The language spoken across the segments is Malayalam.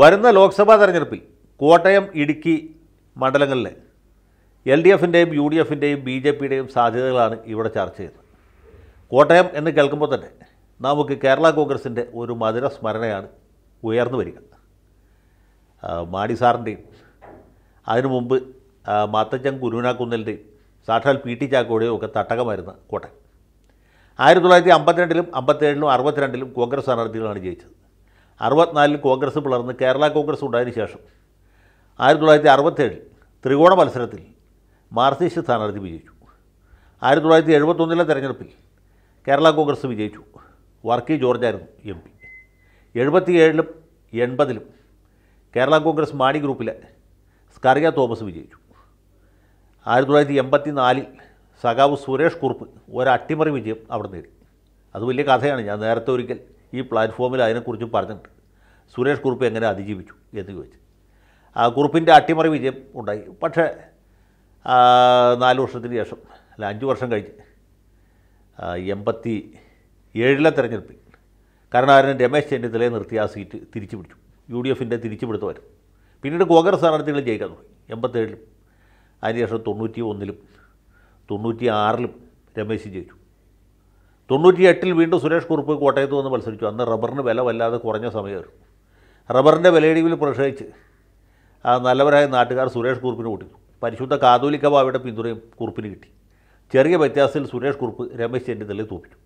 വരുന്ന ലോക്സഭാ തെരഞ്ഞെടുപ്പിൽ കോട്ടയം ഇടുക്കി മണ്ഡലങ്ങളിൽ എൽ ഡി എഫിൻ്റെയും യു ഡി എഫിൻ്റെയും ബി ജെ പിയുടെയും സാധ്യതകളാണ് ഇവിടെ ചർച്ച ചെയ്യുന്നത് കോട്ടയം എന്ന് കേൾക്കുമ്പോൾ തന്നെ നമുക്ക് കേരള കോൺഗ്രസിൻ്റെ ഒരു മധുര സ്മരണയാണ് ഉയർന്നു വരിക മാണി സാറിൻ്റെയും അതിനു മുമ്പ് മാത്തച്ചൻ കുരുവിനാക്കുന്നിൻ്റെയും സാക്ഷാൽ പി ടി ചാക്കോടെയും ഒക്കെ തട്ടകമായിരുന്ന കോട്ടയം ആയിരത്തി തൊള്ളായിരത്തി അമ്പത്തിരണ്ടിലും അമ്പത്തേഴിലും അറുപത്തിരണ്ടിലും കോൺഗ്രസ് സ്ഥാനാർത്ഥികളാണ് ജയിച്ചത് അറുപത്തിനാലിൽ കോൺഗ്രസ് പിളർന്ന് കേരള കോൺഗ്രസ് ഉണ്ടായതിനു ശേഷം ആയിരത്തി തൊള്ളായിരത്തി അറുപത്തേഴിൽ ത്രികോണ മത്സരത്തിൽ മാർസിസ്റ്റ് സ്ഥാനാർത്ഥി വിജയിച്ചു ആയിരത്തി തൊള്ളായിരത്തി എഴുപത്തൊന്നിലെ തെരഞ്ഞെടുപ്പിൽ കേരള കോൺഗ്രസ് വിജയിച്ചു വർക്കി ജോർജായിരുന്നു എം പി എഴുപത്തിയേഴിലും എൺപതിലും കേരള കോൺഗ്രസ് മാണി ഗ്രൂപ്പിലെ സ്കറിയ തോമസ് വിജയിച്ചു ആയിരത്തി തൊള്ളായിരത്തി എൺപത്തി നാലിൽ സഖാവ് സുരേഷ് കുറുപ്പ് ഒരട്ടിമറി വിജയം അവിടെ നേടി അത് വലിയ കഥയാണ് ഞാൻ നേരത്തെ ഒരിക്കൽ ഈ പ്ലാറ്റ്ഫോമിൽ അതിനെക്കുറിച്ച് പറഞ്ഞിട്ടുണ്ട് സുരേഷ് കുറുപ്പ് എങ്ങനെ അതിജീവിച്ചു എന്ന് ചോദിച്ചു ആ കുറുപ്പിൻ്റെ അട്ടിമറി വിജയം ഉണ്ടായി പക്ഷേ നാല് വർഷത്തിന് ശേഷം അല്ല അഞ്ച് വർഷം കഴിഞ്ഞ് എൺപത്തി ഏഴിലെ തെരഞ്ഞെടുപ്പിൽ കരുണാകരൻ രമേശ് ചെന്നിത്തലയെ നിർത്തി ആ സീറ്റ് തിരിച്ചു പിടിച്ചു യു ഡി എഫിൻ്റെ തിരിച്ചുപിടുത്തമായിരുന്നു പിന്നീട് കോൺഗ്രസ് സ്ഥാനാർത്ഥികളും ജയിക്കാൻ തുടങ്ങി എൺപത്തേഴിലും അതിനുശേഷം തൊണ്ണൂറ്റി ഒന്നിലും തൊണ്ണൂറ്റി ആറിലും രമേശ് ജയിച്ചു തൊണ്ണൂറ്റി എട്ടിൽ വീണ്ടും സുരേഷ് കുറുപ്പ് കോട്ടയത്ത് വന്ന് മത്സരിച്ചു അന്ന് റബ്ബറിന് വില വല്ലാതെ കുറഞ്ഞ സമയമായിരുന്നു റബ്ബറിൻ്റെ വിലയിടിവിൽ ആ നല്ലവരായ നാട്ടുകാർ സുരേഷ് കുറുപ്പിന് കൂട്ടി പരിശുദ്ധ കാതോലിക്ക ബാവയുടെ പിന്തുണയും കുറുപ്പിന് കിട്ടി ചെറിയ വ്യത്യാസത്തിൽ സുരേഷ് കുറുപ്പ് രമേശ് ചെന്നിത്തലയെ തോപ്പിച്ചു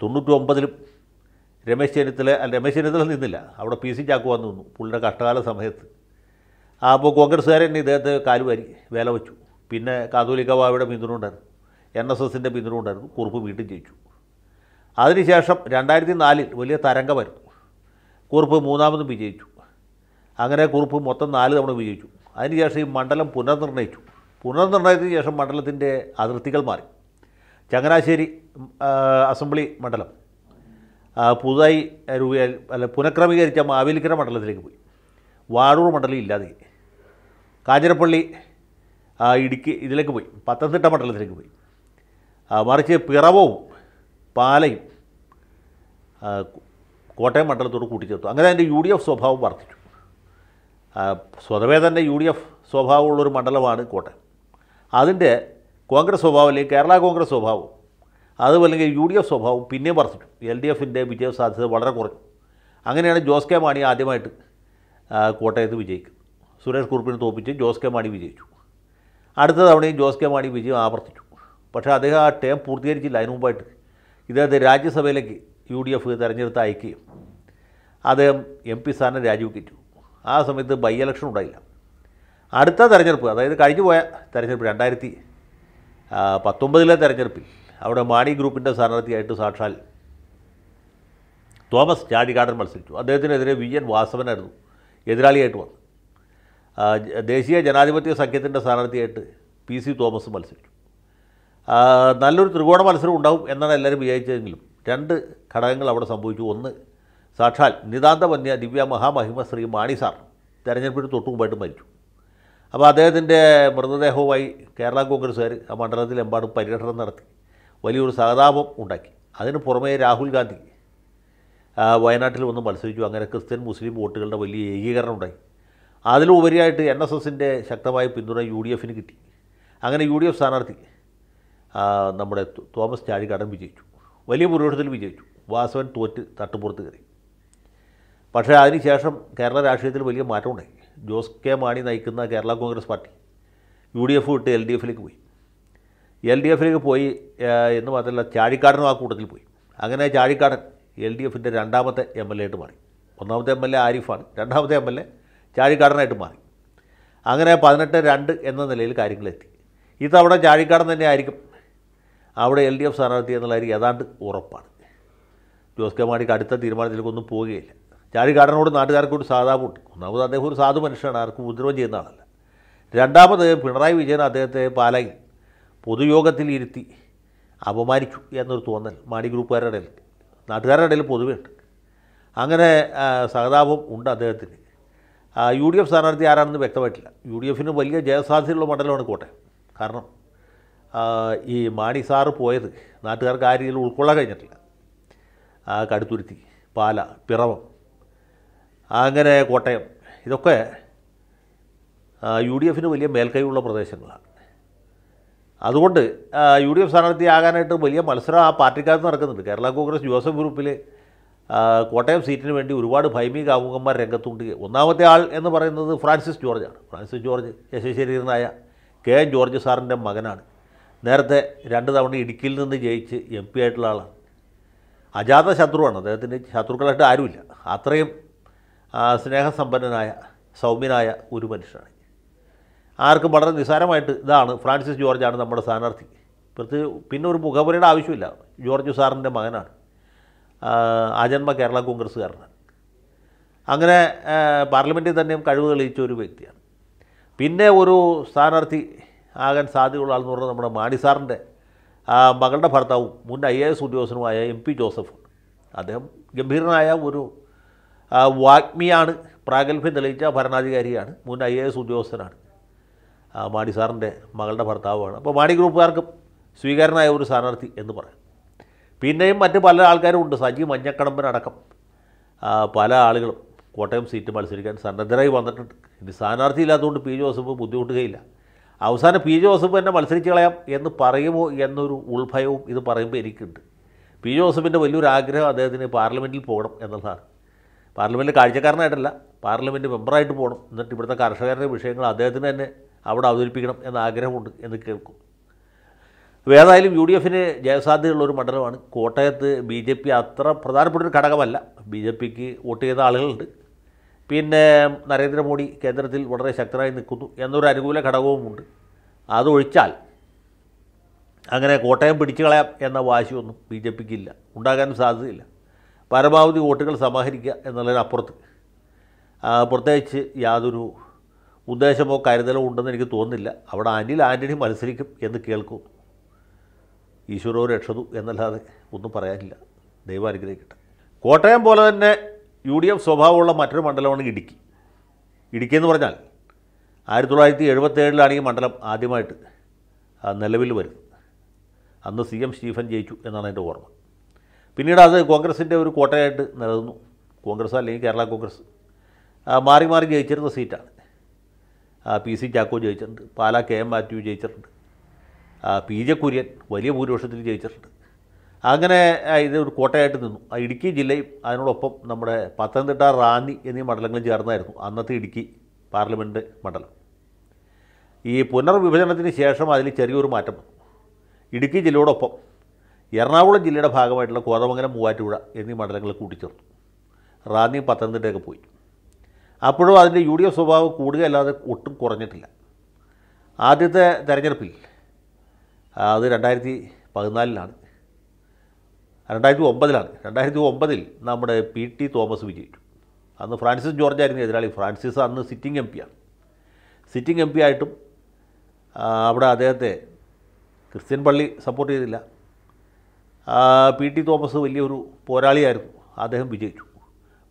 തൊണ്ണൂറ്റി ഒമ്പതിലും രമേശ് ചെന്നിത്തല രമേശ് ചെന്നിത്തല നിന്നില്ല അവിടെ പി സി ചാക്കു വന്നു നിന്നു പുള്ളിയുടെ കഷ്ടകാല സമയത്ത് അപ്പോൾ കോൺഗ്രസ്സുകാരൻ ഇദ്ദേഹത്തെ കാലുവാരി വേല വെച്ചു പിന്നെ കാതോലിക്ക ബാവയുടെ പിന്തുണ ഉണ്ടായിരുന്നു എൻ എസ് എസിൻ്റെ പിന്തുണയുണ്ടായിരുന്നു കുറുപ്പ് വീണ്ടും ജയിച്ചു അതിനുശേഷം രണ്ടായിരത്തി നാലിൽ വലിയ തരംഗമായിരുന്നു കുറുപ്പ് മൂന്നാമതും വിജയിച്ചു അങ്ങനെ കുറുപ്പ് മൊത്തം നാല് തവണ വിജയിച്ചു അതിനുശേഷം ഈ മണ്ഡലം പുനർനിർണയിച്ചു പുനർനിർണയത്തിന് ശേഷം മണ്ഡലത്തിൻ്റെ അതിർത്തികൾ മാറി ചങ്ങനാശ്ശേരി അസംബ്ലി മണ്ഡലം പുതുതായി രൂപ അല്ല പുനഃക്രമീകരിച്ച മാവേലിക്കര മണ്ഡലത്തിലേക്ക് പോയി വാഴൂർ മണ്ഡലം ഇല്ലാതെ കാഞ്ഞിരപ്പള്ളി ഇടുക്കി ഇതിലേക്ക് പോയി പത്തനംതിട്ട മണ്ഡലത്തിലേക്ക് പോയി മറിച്ച് പിറവവും പാലയും കോട്ടയം മണ്ഡലത്തോട് കൂട്ടിച്ചേർത്തു അങ്ങനെ അതിൻ്റെ യു ഡി എഫ് സ്വഭാവം വർദ്ധിച്ചു സ്വതവേ തന്നെ യു ഡി എഫ് സ്വഭാവമുള്ളൊരു മണ്ഡലമാണ് കോട്ടയം അതിൻ്റെ കോൺഗ്രസ് സ്വഭാവം അല്ലെങ്കിൽ കേരള കോൺഗ്രസ് സ്വഭാവം അതുമല്ലെങ്കിൽ യു ഡി എഫ് സ്വഭാവം പിന്നെയും വർദ്ധിച്ചു എൽ ഡി എഫിൻ്റെ വിജയ സാധ്യത വളരെ കുറഞ്ഞു അങ്ങനെയാണ് ജോസ് കെ മാണി ആദ്യമായിട്ട് കോട്ടയത്ത് വിജയിക്കുന്നത് സുരേഷ് കുറുപ്പിനെ തോപ്പിച്ച് ജോസ് കെ മാണി വിജയിച്ചു അടുത്ത തവണയും ജോസ് കെ മാണി വിജയം ആവർത്തിച്ചു പക്ഷേ അദ്ദേഹം ആ ടേം പൂർത്തീകരിച്ചില്ല അതിനു മുമ്പായിട്ട് ഇദ്ദേഹത്തെ രാജ്യസഭയിലേക്ക് യു ഡി എഫ് തെരഞ്ഞെടുത്ത് അയക്കുകയും അദ്ദേഹം എം പി സ്ഥാനം രാജിവെക്കിച്ചു ആ സമയത്ത് ബൈ ഇലക്ഷൻ ഉണ്ടായില്ല അടുത്ത തെരഞ്ഞെടുപ്പ് അതായത് കഴിഞ്ഞു പോയ തെരഞ്ഞെടുപ്പ് രണ്ടായിരത്തി പത്തൊമ്പതിലെ തെരഞ്ഞെടുപ്പിൽ അവിടെ മാണി ഗ്രൂപ്പിൻ്റെ സ്ഥാനാർത്ഥിയായിട്ട് സാക്ഷാൽ തോമസ് ചാടികാടൻ മത്സരിച്ചു അദ്ദേഹത്തിനെതിരെ വി എൻ വാസവനായിരുന്നു എതിരാളിയായിട്ട് വന്നു ദേശീയ ജനാധിപത്യ സഖ്യത്തിൻ്റെ സ്ഥാനാർത്ഥിയായിട്ട് പി സി തോമസ് മത്സരിച്ചു നല്ലൊരു ത്രികോണ മത്സരം ഉണ്ടാവും എന്നാണ് എല്ലാവരും വിചാരിച്ചതെങ്കിലും രണ്ട് ഘടകങ്ങൾ അവിടെ സംഭവിച്ചു ഒന്ന് സാക്ഷാൽ നിതാന്തമന്യ ദിവ്യ മഹാമഹിമ ശ്രീ മാണി സാർ തെരഞ്ഞെടുപ്പിന് തൊട്ടുമുമ്പായിട്ട് മരിച്ചു അപ്പോൾ അദ്ദേഹത്തിൻ്റെ മൃതദേഹവുമായി കേരള കോൺഗ്രസ്സുകാർ ആ മണ്ഡലത്തിലെമ്പാടും പര്യടനം നടത്തി വലിയൊരു സഹതാപം ഉണ്ടാക്കി അതിന് പുറമേ രാഹുൽ ഗാന്ധി വയനാട്ടിൽ വന്ന് മത്സരിച്ചു അങ്ങനെ ക്രിസ്ത്യൻ മുസ്ലിം വോട്ടുകളുടെ വലിയ ഏകീകരണം ഉണ്ടായി അതിലുപരിയായിട്ട് എൻ എസ് എസിൻ്റെ ശക്തമായ പിന്തുണ യു ഡി എഫിന് കിട്ടി അങ്ങനെ യു ഡി എഫ് സ്ഥാനാർത്ഥി നമ്മുടെ തോമസ് ചാഴികാടൻ വിജയിച്ചു വലിയ ഭൂരിപക്ഷത്തിൽ വിജയിച്ചു വാസവൻ തോറ്റ് തട്ടുപുറത്ത് കയറി പക്ഷേ അതിനുശേഷം കേരള രാഷ്ട്രീയത്തിൽ വലിയ മാറ്റമുണ്ടായി ജോസ് കെ മാണി നയിക്കുന്ന Kerala Congress party U D F വിട്ട് എൽ ഡി എഫിലേക്ക് പോയി എൽ ഡി എഫിലേക്ക് പോയി എന്ന് മാത്രമല്ല ചാഴിക്കാടനും ആ കൂട്ടത്തിൽ പോയി അങ്ങനെ ചാഴിക്കാടൻ എൽ ഡി എഫിൻ്റെ രണ്ടാമത്തെ എം എൽ എ ആയിട്ട് മാറി ഒന്നാമത്തെ എം എൽ എ ആരിഫാണ് രണ്ടാമത്തെ എം എൽ എ ചാഴിക്കാടനായിട്ട് മാറി അങ്ങനെ പതിനെട്ട് രണ്ട് എന്ന നിലയിൽ കാര്യങ്ങളെത്തി ഇത്തവണ ചാഴിക്കാടൻ തന്നെ ആയിരിക്കും അവിടെ എൽ ഡി എഫ് സ്ഥാനാർത്ഥി എന്നുള്ളതായിരിക്കും ഏതാണ്ട് ഉറപ്പാണ് ജോസ് കെ മാണിക്ക് അടുത്ത തീരുമാനത്തിലേക്ക് ഒന്നും പോവുകയില്ല ചാഴികാടനോട് നാട്ടുകാർക്കൊരു സാധാപുണ്ട് ഒന്നാമത് അദ്ദേഹം ഒരു സാധു മനുഷ്യനാണ് ആർക്കും ഉപദ്രവം ചെയ്യുന്ന ആളല്ല രണ്ടാമത് പിണറായി വിജയൻ അദ്ദേഹത്തെ പാലായി പൊതുയോഗത്തിൽ ഇരുത്തി അപമാനിച്ചു എന്നൊരു തോന്നൽ മാണി ഗ്രൂപ്പുകാരുടെ ഇടയിൽ നാട്ടുകാരുടെ ഇടയിൽ പൊതുവേ ഉണ്ട് അങ്ങനെ സഹതാപം ഉണ്ട് അദ്ദേഹത്തിന് യു ഡി എഫ് സ്ഥാനാർത്ഥി ആരാണെന്ന് വ്യക്തമായിട്ടില്ല യു ഡി എഫിന് വലിയ ജയസാധ്യതയുള്ള മണ്ഡലമാണ് കോട്ടയം കാരണം ഈ മാണി സാറ് പോയത് നാട്ടുകാർക്ക് ആ രീതിയിൽ ഉൾക്കൊള്ളാൻ കഴിഞ്ഞിട്ടില്ല കടുത്തുരുത്തി പാല പിറവം അങ്ങനെ കോട്ടയം ഇതൊക്കെ യു ഡി എഫിന് വലിയ മേൽക്കൈയുള്ള പ്രദേശങ്ങളാണ് അതുകൊണ്ട് യു ഡി എഫ് സ്ഥാനാർത്ഥിയാകാനായിട്ട് വലിയ മത്സരം ആ പാർട്ടിക്കകത്ത് നടക്കുന്നുണ്ട് കേരള കോൺഗ്രസ് ജോസഫ് ഗ്രൂപ്പിൽ കോട്ടയം സീറ്റിന് വേണ്ടി ഒരുപാട് ഭൈമി കാമുകന്മാർ രംഗത്തുണ്ട് ഒന്നാമത്തെ ആൾ എന്ന് പറയുന്നത് ഫ്രാൻസിസ് ജോർജാണ് ഫ്രാൻസിസ് ജോർജ് യശശരീരനായ കെ എൻ ജോർജ് സാറിൻ്റെ മകനാണ് നേരത്തെ രണ്ട് തവണ ഇടുക്കിയിൽ നിന്ന് ജയിച്ച് എം പി ആയിട്ടുള്ള ആളാണ് അജാത ശത്രുവാണ് അദ്ദേഹത്തിൻ്റെ ശത്രുക്കളായിട്ട് ആരുമില്ല അത്രയും സ്നേഹസമ്പന്നനായ സൗമ്യനായ ഒരു മനുഷ്യനാണ് ആർക്കും വളരെ നിസ്സാരമായിട്ട് ഇതാണ് ഫ്രാൻസിസ് ജോർജാണ് നമ്മുടെ സ്ഥാനാർത്ഥി പ്രത്യേക പിന്നെ ഒരു മുഖപുരയുടെ ആവശ്യമില്ല ജോർജ് സാറിൻ്റെ മകനാണ് ആജന്മ കേരള കോൺഗ്രസ്സുകാരനാണ് അങ്ങനെ പാർലമെൻറ്റിൽ തന്നെയും കഴിവ് തെളിയിച്ച ഒരു വ്യക്തിയാണ് പിന്നെ ഒരു സ്ഥാനാർത്ഥി ആകാൻ സാധ്യതയുള്ള എന്ന് പറഞ്ഞാൽ നമ്മുടെ മാണി സാറിൻ്റെ മകളുടെ ഭർത്താവും മുൻ ഐ എ എസ് ഉദ്യോഗസ്ഥനുമായ എം പി ജോസഫ് അദ്ദേഹം ഗംഭീരനായ ഒരു വാഗ്മിയാണ് പ്രാഗൽഭ്യം തെളിയിച്ച ഭരണാധികാരിയാണ് മുൻ ഐ എ എസ് ഉദ്യോഗസ്ഥനാണ് മാണി സാറിൻ്റെ മകളുടെ ഭർത്താവാണ് അപ്പോൾ മാണി ഗ്രൂപ്പുകാർക്കും സ്വീകാരനായ ഒരു സ്ഥാനാർത്ഥി എന്ന് പറയാം പിന്നെയും മറ്റ് പല ആൾക്കാരും ഉണ്ട് സജി മഞ്ഞക്കടമ്പനടക്കം പല ആളുകളും കോട്ടയം സീറ്റ് മത്സരിക്കാൻ സന്നദ്ധരായി വന്നിട്ടുണ്ട് ഇനി സ്ഥാനാർത്ഥി ഇല്ലാത്തതുകൊണ്ട് പി ജോസഫ് ബുദ്ധിമുട്ടുകയില്ല അവസാനം പി ജോസഫ് തന്നെ മത്സരിച്ച് കളയാം എന്ന് പറയുമോ എന്നൊരു ഉൾഭയവും ഇത് പറയുമ്പോൾ എനിക്കുണ്ട് പി ജോസഫിൻ്റെ വലിയൊരു ആഗ്രഹം അദ്ദേഹത്തിന് പാർലമെൻറ്റിൽ പോകണം എന്നുള്ളതാണ് പാർലമെൻറ്റിൽ കാഴ്ചക്കാരനായിട്ടല്ല പാർലമെൻറ്റ് മെമ്പറായിട്ട് പോകണം എന്നിട്ട് ഇവിടുത്തെ കർഷകരുടെ വിഷയങ്ങൾ അദ്ദേഹത്തിന് തന്നെ അവിടെ അവതരിപ്പിക്കണം എന്ന ആഗ്രഹമുണ്ട് എന്ന് കേൾക്കും ഏതായാലും യു ഡി എഫിന് ജയസാധ്യതയുള്ളൊരു മണ്ഡലമാണ് കോട്ടയത്ത് ബി ജെ പി അത്ര പ്രധാനപ്പെട്ടൊരു ഒരു ഘടകമല്ല ബി ജെ പിക്ക് വോട്ട് ചെയ്ത ആളുകളുണ്ട് പിന്നെ നരേന്ദ്രമോദി കേന്ദ്രത്തിൽ വളരെ ശക്തരായി നിൽക്കുന്നു എന്നൊരു അനുകൂല ഘടകവുമുണ്ട് അതൊഴിച്ചാൽ അങ്ങനെ കോട്ടയം പിടിച്ചു കളയാം എന്ന വാശിയൊന്നും ബി ജെ പിക്ക് ഇല്ല ഉണ്ടാകാനും സാധ്യതയില്ല പരമാവധി വോട്ടുകൾ സമാഹരിക്കുക എന്നുള്ളതിനപ്പുറത്ത് പ്രത്യേകിച്ച് യാതൊരു ഉദ്ദേശമോ കരുതലോ ഉണ്ടെന്ന് എനിക്ക് തോന്നുന്നില്ല അവിടെ അനിൽ ആൻ്റണി മത്സരിക്കും എന്ന് കേൾക്കും ഈശ്വരോ രക്ഷതു എന്നല്ലാതെ ഒന്നും പറയാനില്ല ദൈവം അനുഗ്രഹിക്കട്ടെ കോട്ടയം പോലെ തന്നെ യു ഡി എഫ് സ്വഭാവമുള്ള മറ്റൊരു മണ്ഡലമാണ് ഇടുക്കി ഇടുക്കി എന്ന് പറഞ്ഞാൽ ആയിരത്തി തൊള്ളായിരത്തി എഴുപത്തേഴിലാണ് ഈ മണ്ഡലം ആദ്യമായിട്ട് നിലവിൽ വരുന്നത് അന്ന് സി എം സ്റ്റീഫൻ ജയിച്ചു എന്നാണ് എൻ്റെ ഓർമ്മ പിന്നീട് അത് കോൺഗ്രസിൻ്റെ ഒരു കോട്ടയായിട്ട് നിലനിന്നു കോൺഗ്രസ് അല്ലെങ്കിൽ കേരള കോൺഗ്രസ് മാറി മാറി ജയിച്ചിരുന്ന സീറ്റാണ് പി സി ചാക്കോ ജയിച്ചിട്ടുണ്ട് പാലാ കെ എം മാത്യു ജയിച്ചിട്ടുണ്ട് പി ജെ കുര്യൻ വലിയ ഭൂരിപക്ഷത്തിൽ ജയിച്ചിട്ടുണ്ട് അങ്ങനെ ഇത് ഒരു കോട്ടയായിട്ട് നിന്നു ആ ഇടുക്കി ജില്ലയും അതിനോടൊപ്പം നമ്മുടെ പത്തനംതിട്ട റാന്നി എന്നീ മണ്ഡലങ്ങളും ചേർന്നായിരുന്നു അന്നത്തെ ഇടുക്കി പാർലമെൻറ്റ് മണ്ഡലം ഈ പുനർവിഭജനത്തിന് ശേഷം അതിൽ ചെറിയൊരു മാറ്റം വന്നു ഇടുക്കി ജില്ലയോടൊപ്പം എറണാകുളം ജില്ലയുടെ ഭാഗമായിട്ടുള്ള കോതമംഗലം മൂവാറ്റുപുഴ എന്നീ മണ്ഡലങ്ങൾ കൂട്ടിച്ചേർത്തു റാന്നി പത്തനംതിട്ടയൊക്കെ പോയി അപ്പോഴും അതിൻ്റെ യു ഡി എഫ് സ്വഭാവം കൂടുകയല്ലാതെ ഒട്ടും കുറഞ്ഞിട്ടില്ല ആദ്യത്തെ തെരഞ്ഞെടുപ്പിൽ അത് രണ്ടായിരത്തി പതിനാലിലാണ് രണ്ടായിരത്തി ഒമ്പതിലാണ് രണ്ടായിരത്തി ഒമ്പതിൽ നമ്മുടെ പി ടി തോമസ് വിജയിച്ചു അന്ന് ഫ്രാൻസിസ് ജോർജ് ആയിരുന്നു എതിരാളി ഫ്രാൻസിസ് അന്ന് സിറ്റിംഗ് എം പിയാണ് സിറ്റിംഗ് എം പി ആയിട്ടും അവിടെ അദ്ദേഹത്തെ ക്രിസ്ത്യൻ പള്ളി സപ്പോർട്ട് ചെയ്തില്ല പി ടി തോമസ് വലിയൊരു പോരാളിയായിരുന്നു അദ്ദേഹം വിജയിച്ചു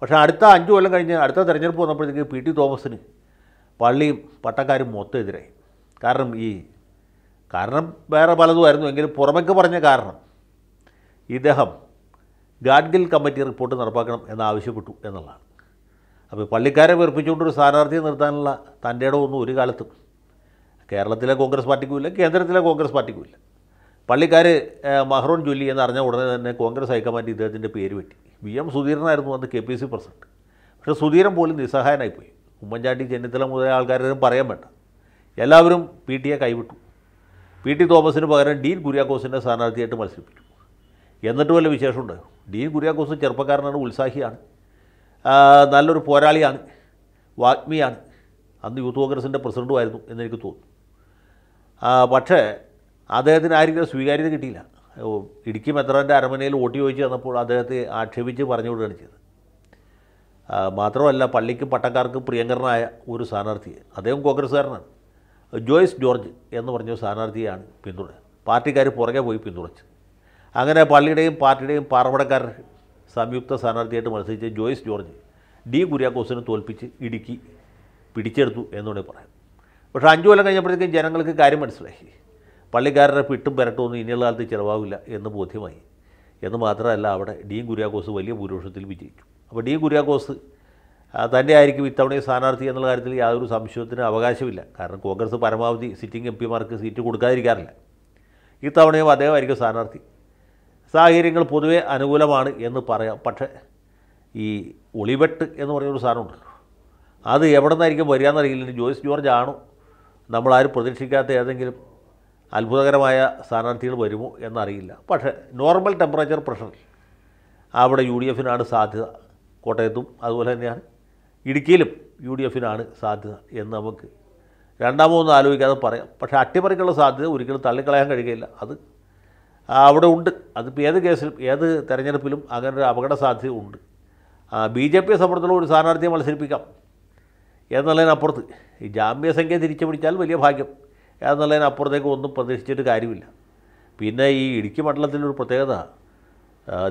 പക്ഷേ അടുത്ത അഞ്ച് കൊല്ലം കഴിഞ്ഞ് അടുത്ത തെരഞ്ഞെടുപ്പ് വന്നപ്പോഴത്തേക്ക് പി ടി തോമസിന് പള്ളിയും പട്ടക്കാരും മൊത്തം എതിരായി കാരണം ഈ കാരണം വേറെ പലതുമായിരുന്നു എങ്കിലും പുറമേക്ക് പറഞ്ഞ കാരണം ഇദ്ദേഹം ഗാഡ്ഗിൽ കമ്മിറ്റി റിപ്പോർട്ട് നടപ്പാക്കണം എന്നാവശ്യപ്പെട്ടു എന്നുള്ളതാണ് അപ്പോൾ പള്ളിക്കാരെ വെറുപ്പിച്ചുകൊണ്ട് ഒരു സ്ഥാനാർത്ഥിയെ നിർത്താനുള്ള തൻ്റെ ഇടമൊന്നും ഒരു കാലത്തും കേരളത്തിലെ കോൺഗ്രസ് ഇല്ല കേന്ദ്രത്തിലെ കോൺഗ്രസ് ഇല്ല പള്ളിക്കാർ മഹ്റോൻ ജൊല്ലി എന്ന് അറിഞ്ഞ ഉടനെ തന്നെ കോൺഗ്രസ് ഹൈക്കമാൻഡ് ഇദ്ദേഹത്തിൻ്റെ പേര് പറ്റി വി എം സുധീരനായിരുന്നു അന്ന് കെ പി സി പ്രസിഡന്റ് പക്ഷേ സുധീരൻ പോലും നിസ്സഹായനായിപ്പോയി ഉമ്മൻചാണ്ടി ചെന്നിത്തല മുതലായ ആൾക്കാരും പറയാൻ വേണ്ട എല്ലാവരും പി എ കൈവിട്ടു പി ടി തോമസിന് പകരം ഡീൻ കുര്യാക്കോസിൻ്റെ സ്ഥാനാർത്ഥിയായിട്ട് മത്സരിപ്പിച്ചു എന്നിട്ട് വല്ല വിശേഷമുണ്ട് ഡി കുര്യാക്കോസ് ചെറുപ്പക്കാരനാണ് ഉത്സാഹിയാണ് നല്ലൊരു പോരാളിയാണ് വാഗ്മിയാണ് അന്ന് യൂത്ത് കോൺഗ്രസിൻ്റെ പ്രസിഡൻറ്റുമായിരുന്നു എന്നെനിക്ക് തോന്നുന്നു പക്ഷേ അദ്ദേഹത്തിന് ആരെങ്കിലും സ്വീകാര്യത കിട്ടിയില്ല ഇടുക്കി മെത്രാൻ്റെ അരമനയിൽ ഓട്ടി ചോദിച്ചു വന്നപ്പോൾ അദ്ദേഹത്തെ ആക്ഷേപിച്ച് പറഞ്ഞു വിടുകയാണ് ചെയ്തത് മാത്രമല്ല പള്ളിക്ക് പട്ടക്കാർക്ക് പ്രിയങ്കരനായ ഒരു സ്ഥാനാർത്ഥി അദ്ദേഹം കോൺഗ്രസ്സുകാരനാണ് ജോയ്സ് ജോർജ് എന്ന് പറഞ്ഞ സ്ഥാനാർത്ഥിയാണ് പിന്തുണ പാർട്ടിക്കാർ പുറകെ പോയി പിന്തുണച്ചത് അങ്ങനെ പള്ളിയുടെയും പാർട്ടിയുടെയും പാർവടക്കാർ സംയുക്ത സ്ഥാനാർത്ഥിയായിട്ട് മത്സരിച്ച ജോയിസ് ജോർജ് ഡി കുര്യാക്കോസിനെ തോൽപ്പിച്ച് ഇടുക്കി പിടിച്ചെടുത്തു എന്നുകൂടെ പറയാം പക്ഷേ അഞ്ചു കൊല്ലം കഴിഞ്ഞപ്പോഴത്തേക്കും ജനങ്ങൾക്ക് കാര്യം മനസ്സിലായി പള്ളിക്കാരുടെ പിട്ടും പെരട്ടുമൊന്നും ഇനിയുള്ള കാലത്ത് ചിലവാകില്ല എന്ന് ബോധ്യമായി എന്ന് മാത്രമല്ല അവിടെ ഡീൻ കുര്യാക്കോസ് വലിയ ഭൂരിപക്ഷത്തിൽ വിജയിച്ചു അപ്പോൾ ഡീൻ കുര്യാക്കോസ് തൻ്റെ ആയിരിക്കും ഇത്തവണ സ്ഥാനാർത്ഥി എന്നുള്ള കാര്യത്തിൽ യാതൊരു സംശയത്തിന് അവകാശമില്ല കാരണം കോൺഗ്രസ് പരമാവധി സിറ്റിംഗ് എം പിമാർക്ക് സീറ്റ് കൊടുക്കാതിരിക്കാറില്ല ഇത്തവണയും അദ്ദേഹമായിരിക്കും സ്ഥാനാർത്ഥി സാഹചര്യങ്ങൾ പൊതുവേ അനുകൂലമാണ് എന്ന് പറയാം പക്ഷേ ഈ ഒളിവെട്ട് എന്ന് പറയുന്നൊരു സാധനമുണ്ട് അത് എവിടെ നിന്നായിരിക്കും അറിയില്ല ജോയിസ് ജോർജ് ആണോ നമ്മളാരും പ്രതീക്ഷിക്കാത്ത ഏതെങ്കിലും അത്ഭുതകരമായ സ്ഥാനാർത്ഥികൾ വരുമോ എന്നറിയില്ല പക്ഷേ നോർമൽ ടെമ്പറേച്ചർ പ്രഷറിൽ അവിടെ യു ഡി എഫിനാണ് സാധ്യത കോട്ടയത്തും അതുപോലെ തന്നെയാണ് ഇടുക്കിയിലും യു ഡി എഫിനാണ് സാധ്യത എന്ന് നമുക്ക് രണ്ടാമതൊന്നും ആലോചിക്കാതെ പറയാം പക്ഷേ അട്ടിമറിക്കുള്ള സാധ്യത ഒരിക്കലും തള്ളിക്കളയാൻ കഴിയുകയില്ല അത് അവിടെ ഉണ്ട് അതിപ്പോൾ ഏത് കേസിലും ഏത് തെരഞ്ഞെടുപ്പിലും അങ്ങനൊരു ഒരു അപകട സാധ്യത ഉണ്ട് ബി ജെ പിയെ സംബന്ധിച്ചുള്ള ഒരു സ്ഥാനാർത്ഥിയെ മത്സരിപ്പിക്കാം എന്നുള്ളതിനപ്പുറത്ത് ഈ സംഖ്യ തിരിച്ചു പിടിച്ചാൽ വലിയ ഭാഗ്യം എന്നുള്ളതിനപ്പുറത്തേക്ക് ഒന്നും പ്രതീക്ഷിച്ചിട്ട് കാര്യമില്ല പിന്നെ ഈ ഇടുക്കി മണ്ഡലത്തിലൊരു പ്രത്യേകത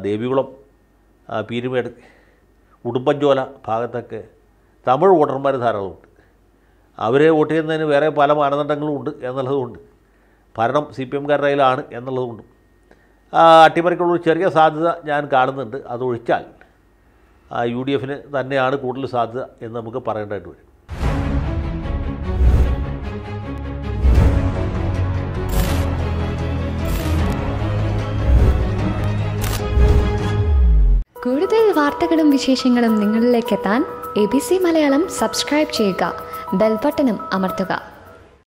ദേവികുളം പീരുമേട് ഉടുമ്പൻചോല ഭാഗത്തൊക്കെ തമിഴ് വോട്ടർമാർ ധാരാളമുണ്ട് അവരെ വോട്ട് ചെയ്യുന്നതിന് വേറെ പല മാനദണ്ഡങ്ങളും ഉണ്ട് എന്നുള്ളതുകൊണ്ട് ഭരണം സി പി എംകാരുടെ കയ്യിലാണ് എന്നുള്ളതുകൊണ്ടും അട്ടിമറിക്കുള്ള ചെറിയ സാധ്യത ഞാൻ കാണുന്നുണ്ട് അതൊഴിച്ചാൽ യു ഡി എഫിന് തന്നെയാണ് കൂടുതൽ സാധ്യത എന്ന് നമുക്ക് പറയേണ്ടതായിട്ട് വരും കൂടുതൽ വാർത്തകളും വിശേഷങ്ങളും നിങ്ങളിലേക്ക് എത്താൻ A B C Malayalam subscribe ചെയ്യുക ബെൽബട്ടനും അമർത്തുക